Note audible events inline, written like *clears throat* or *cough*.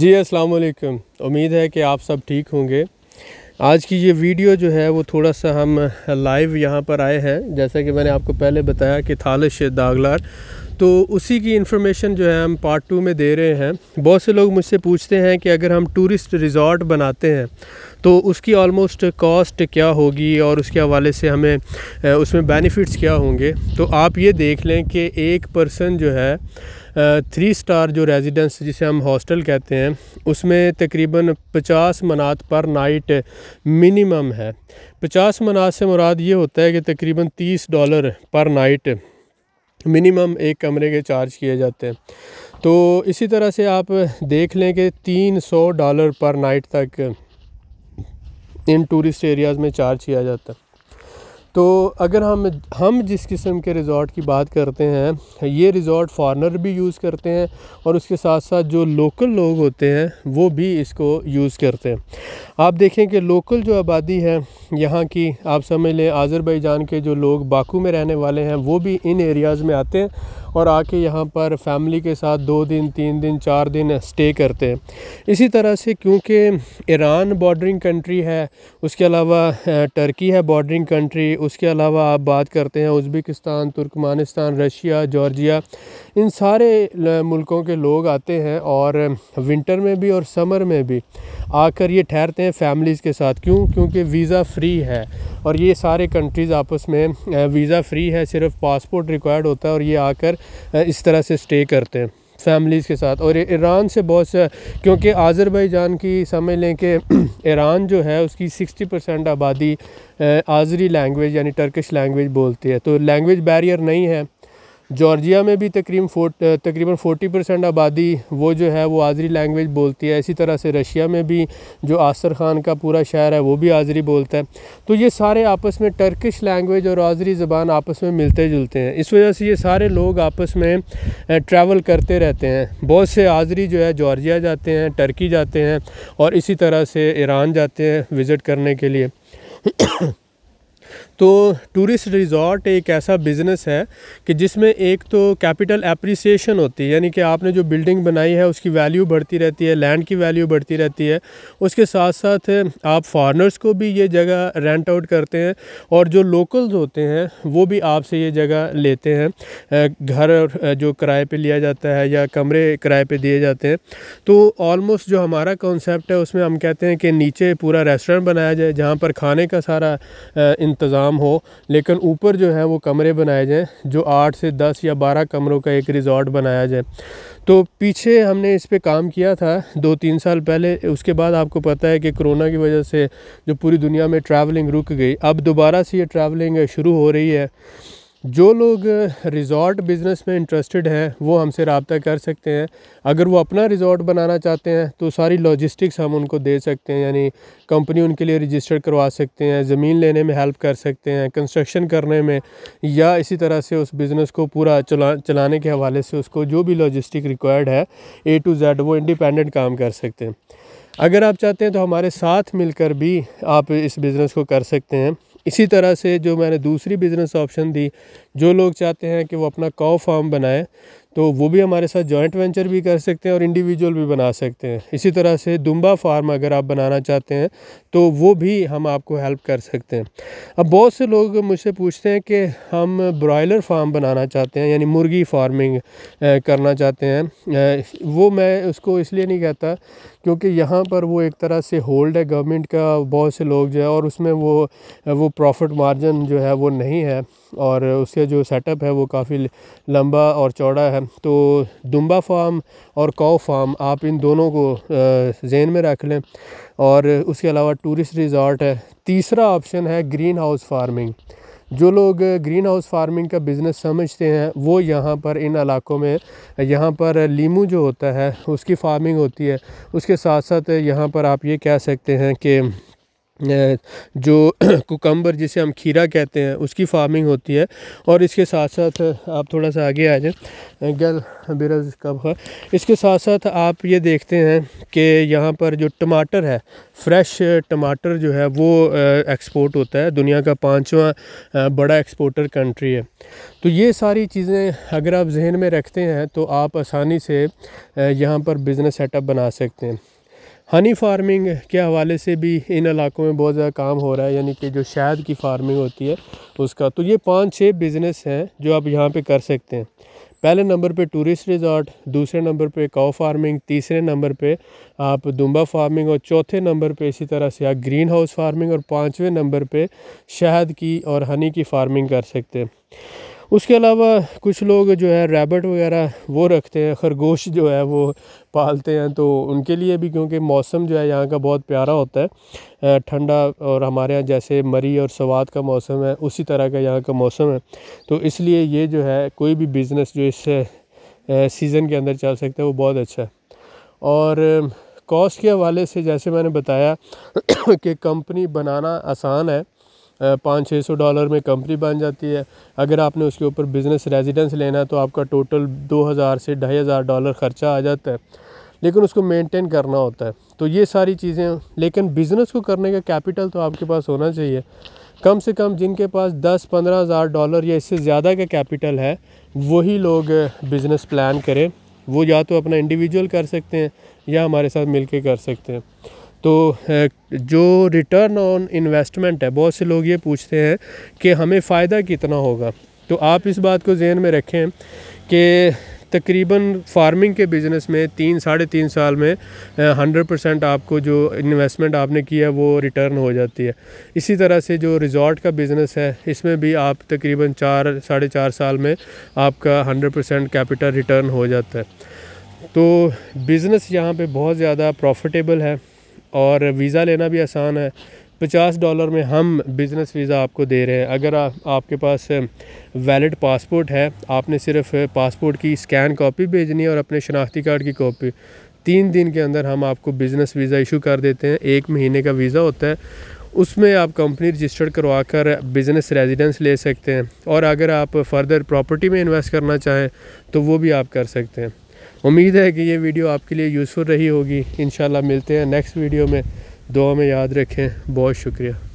जी अस्सलाम वालेकुम उम्मीद है कि आप सब ठीक होंगे आज की ये वीडियो जो है वो थोड़ा सा हम लाइव यहाँ पर आए हैं जैसा कि मैंने आपको पहले बताया कि थालश दागलार तो उसी की इन्फॉर्मेशन जो है हम पार्ट टू में दे रहे हैं बहुत से लोग मुझसे पूछते हैं कि अगर हम टूरिस्ट रिजॉर्ट बनाते हैं तो उसकी ऑलमोस्ट कॉस्ट क्या होगी और उसके हवाले से हमें उसमें बेनिफिट्स क्या होंगे तो आप ये देख लें कि एक पर्सन जो है थ्री स्टार जो रेजिडेंस जिसे हम हॉस्टल कहते हैं उसमें तकरीबन पचास मनात पर नाइट मिनिमम है पचास मनात से मुराद ये होता है कि तकरीबन तीस डॉलर पर नाइट मिनिमम एक कमरे के चार्ज किए जाते हैं तो इसी तरह से आप देख लें कि तीन सौ डॉलर पर नाइट तक इन टूरिस्ट एरियाज़ में चार्ज किया जाता है तो अगर हम हम जिस किस्म के रिज़ॉर्ट की बात करते हैं ये रिज़ॉर्ट फॉरनर भी यूज़ करते हैं और उसके साथ साथ जो लोकल लोग होते हैं वो भी इसको यूज़ करते हैं आप देखें कि लोकल जो आबादी है यहाँ की आप समझ लें आज़रबाईजान के जो लोग बाकू में रहने वाले हैं वो भी इन एरियाज़ में आते हैं और आके यहाँ पर फैमिली के साथ दो दिन तीन दिन चार दिन स्टे करते हैं इसी तरह से क्योंकि ईरान बॉर्डरिंग कंट्री है उसके अलावा टर्की है बॉर्डरिंग कंट्री उसके अलावा आप बात करते हैं उज़्बेकिस्तान तुर्कमानिस्तान रशिया जॉर्जिया इन सारे मुल्कों के लोग आते हैं और विंटर में भी और समर में भी आकर ये ठहरते हैं फैमिलीज़ के साथ क्यों क्योंकि वीज़ा फ्री है और ये सारे कंट्रीज़ आपस में वीज़ा फ्री है सिर्फ पासपोर्ट रिक्वायर्ड होता है और ये आकर इस तरह से स्टे करते हैं फैमिलीज़ के साथ और ईरान से बहुत से क्योंकि आज़रबाईजान की समझ लें कि *clears throat* ईरान जो है उसकी 60 परसेंट आबादी आज़री लैंग्वेज यानी टर्किश लैंग्वेज बोलती है तो लैंग्वेज बैरियर नहीं है जॉर्जिया में भी तकरीब तकरीबन 40 परसेंट आबादी वो जो है वो आज़री लैंग्वेज बोलती है इसी तरह से रशिया में भी जो आसर ख़ान का पूरा शहर है वो भी आज़री बोलता है तो ये सारे आपस में टर्किश लैंग्वेज और आज़री ज़बान आपस में मिलते जुलते हैं इस वजह से ये सारे लोग आपस में ट्रैवल करते रहते हैं बहुत से आज़री जो है जॉर्जिया जाते हैं टर्की जाते हैं और इसी तरह से ईरान जाते हैं विज़िट करने के लिए तो टूरिस्ट रिज़ॉर्ट एक ऐसा बिज़नेस है कि जिसमें एक तो कैपिटल एप्रिसिएशन होती है यानी कि आपने जो बिल्डिंग बनाई है उसकी वैल्यू बढ़ती रहती है लैंड की वैल्यू बढ़ती रहती है उसके साथ साथ आप फॉरनर्स को भी ये जगह रेंट आउट करते हैं और जो लोकल्स होते हैं वो भी आपसे ये जगह लेते हैं घर जो किराए पर लिया जाता है या कमरे किराए पर दिए जाते हैं तो ऑलमोस्ट जो हमारा कॉन्सेप्ट है उसमें हम कहते हैं कि नीचे पूरा रेस्टोरेंट बनाया जाए जहाँ पर खाने का सारा इंतज़ाम कम हो लेकिन ऊपर जो है वो कमरे बनाए जाएँ जो आठ से दस या बारह कमरों का एक रिज़ॉर्ट बनाया जाए तो पीछे हमने इस पर काम किया था दो तीन साल पहले उसके बाद आपको पता है कि कोरोना की वजह से जो पूरी दुनिया में ट्रैवलिंग रुक गई अब दोबारा से ये ट्रैवलिंग शुरू हो रही है जो लोग रिज़ॉर्ट बिज़नेस में इंटरेस्टेड हैं वो हमसे रबता कर सकते हैं अगर वो अपना रिज़ॉर्ट बनाना चाहते हैं तो सारी लॉजिस्टिक्स हम उनको दे सकते हैं यानी कंपनी उनके लिए रजिस्टर करवा सकते हैं ज़मीन लेने में हेल्प कर सकते हैं कंस्ट्रक्शन करने में या इसी तरह से उस बिज़नेस को पूरा चला चलाने के हवाले से उसको जो भी लॉजिस्टिक रिक्वायर्ड है ए टू जेड वो इंडिपेंडेंट काम कर सकते हैं अगर आप चाहते हैं तो हमारे साथ मिलकर भी आप इस बिज़नेस को कर सकते हैं इसी तरह से जो मैंने दूसरी बिज़नेस ऑप्शन दी जो लोग चाहते हैं कि वो अपना काओ फार्म बनाए तो वो भी हमारे साथ जॉइंट वेंचर भी कर सकते हैं और इंडिविजुअल भी बना सकते हैं इसी तरह से दुम्बा फार्म अगर आप बनाना चाहते हैं तो वो भी हम आपको हेल्प कर सकते हैं अब बहुत से लोग मुझसे पूछते हैं कि हम ब्रॉयलर फार्म बनाना चाहते हैं यानी मुर्गी फार्मिंग करना चाहते हैं वो मैं उसको इसलिए नहीं कहता क्योंकि यहाँ पर वो एक तरह से होल्ड है गवर्नमेंट का बहुत से लोग जो है और उसमें वो वो प्रॉफिट मार्जिन जो है वो नहीं है और उसका जो सेटअप है वो काफ़ी लंबा और चौड़ा है तो दुम्बा फार्म और कौ फार्म आप इन दोनों को जेन में रख लें और उसके अलावा टूरिस्ट रिजॉर्ट है तीसरा ऑप्शन है ग्रीन हाउस फार्मिंग जो लोग ग्रीन हाउस फार्मिंग का बिज़नेस समझते हैं वो यहाँ पर इन इलाकों में यहाँ पर लीमू जो होता है उसकी फार्मिंग होती है उसके साथ साथ यहाँ पर आप ये कह सकते हैं कि जो *clears throat* कुकम्बर जिसे हम खीरा कहते हैं उसकी फार्मिंग होती है और इसके साथ साथ आप थोड़ा सा आगे आ जाए गल बिरज कब इसके साथ साथ आप ये देखते हैं कि यहाँ पर जो टमाटर है फ्रेश टमाटर जो है वो एक्सपोर्ट होता है दुनिया का पाँचवा बड़ा एक्सपोर्टर कंट्री है तो ये सारी चीज़ें अगर आप जहन में रखते हैं तो आप आसानी से यहाँ पर बिज़नेस सेटअप बना सकते हैं हनी फार्मिंग के हवाले से भी इन इलाकों में बहुत ज़्यादा काम हो रहा है यानी कि जो शहद की फार्मिंग होती है उसका तो ये पाँच छः बिज़नेस हैं जो आप यहाँ पे कर सकते हैं पहले नंबर पे टूरिस्ट रिजॉर्ट दूसरे नंबर पे काओ फार्मिंग तीसरे नंबर पे आप दुम्बा फार्मिंग और चौथे नंबर पे इसी तरह से आप ग्रीन हाउस फार्मिंग और पाँचवें नंबर पर शहद की और हनी की फार्मिंग कर सकते हैं उसके अलावा कुछ लोग जो है रैबट वगैरह वो रखते हैं खरगोश जो है वो पालते हैं तो उनके लिए भी क्योंकि मौसम जो है यहाँ का बहुत प्यारा होता है ठंडा और हमारे यहाँ जैसे मरी और सवाद का मौसम है उसी तरह का यहाँ का मौसम है तो इसलिए ये जो है कोई भी बिज़नेस जो इस सीज़न के अंदर चल सकता है वो बहुत अच्छा है और कॉस्ट के हवाले से जैसे मैंने बताया कि कंपनी बनाना आसान है पाँच छः सौ डॉलर में कंपनी बन जाती है अगर आपने उसके ऊपर बिज़नेस रेजिडेंस लेना है तो आपका टोटल दो हज़ार से ढाई हज़ार डॉलर ख़र्चा आ जाता है लेकिन उसको मेंटेन करना होता है तो ये सारी चीज़ें लेकिन बिज़नेस को करने का कैपिटल तो आपके पास होना चाहिए कम से कम जिनके पास दस पंद्रह हज़ार डॉलर या इससे ज़्यादा का कैपिटल है वही लोग बिज़नेस प्लान करें वो या तो अपना इंडिविजुअल कर सकते हैं या हमारे साथ मिलके कर सकते हैं तो जो रिटर्न ऑन इन्वेस्टमेंट है बहुत से लोग ये पूछते हैं कि हमें फ़ायदा कितना होगा तो आप इस बात को जहन में रखें कि तकरीबन फार्मिंग के बिज़नेस में तीन साढ़े तीन साल में हंड्रेड परसेंट आपको जो इन्वेस्टमेंट आपने किया है वो रिटर्न हो जाती है इसी तरह से जो रिजॉर्ट का बिज़नेस है इसमें भी आप तकरीबन चार साढ़े चार साल में आपका हंड्रेड परसेंट कैपिटल रिटर्न हो जाता है तो बिज़नेस यहाँ पे बहुत ज़्यादा प्रॉफिटेबल है और वीज़ा लेना भी आसान है पचास डॉलर में हम बिज़नेस वीज़ा आपको दे रहे हैं अगर आ, आपके पास वैलिड पासपोर्ट है आपने सिर्फ पासपोर्ट की स्कैन कॉपी भेजनी है और अपने शनाख्ती कार्ड की कॉपी तीन दिन के अंदर हम आपको बिज़नेस वीज़ा इशू कर देते हैं एक महीने का वीज़ा होता है उसमें आप कंपनी रजिस्टर्ड करवा कर बिज़नेस रेजिडेंस ले सकते हैं और अगर आप फर्दर प्रॉपर्टी में इन्वेस्ट करना चाहें तो वो भी आप कर सकते हैं उम्मीद है कि ये वीडियो आपके लिए यूज़फुल रही होगी इन मिलते हैं नेक्स्ट वीडियो में दुआ में याद रखें बहुत शुक्रिया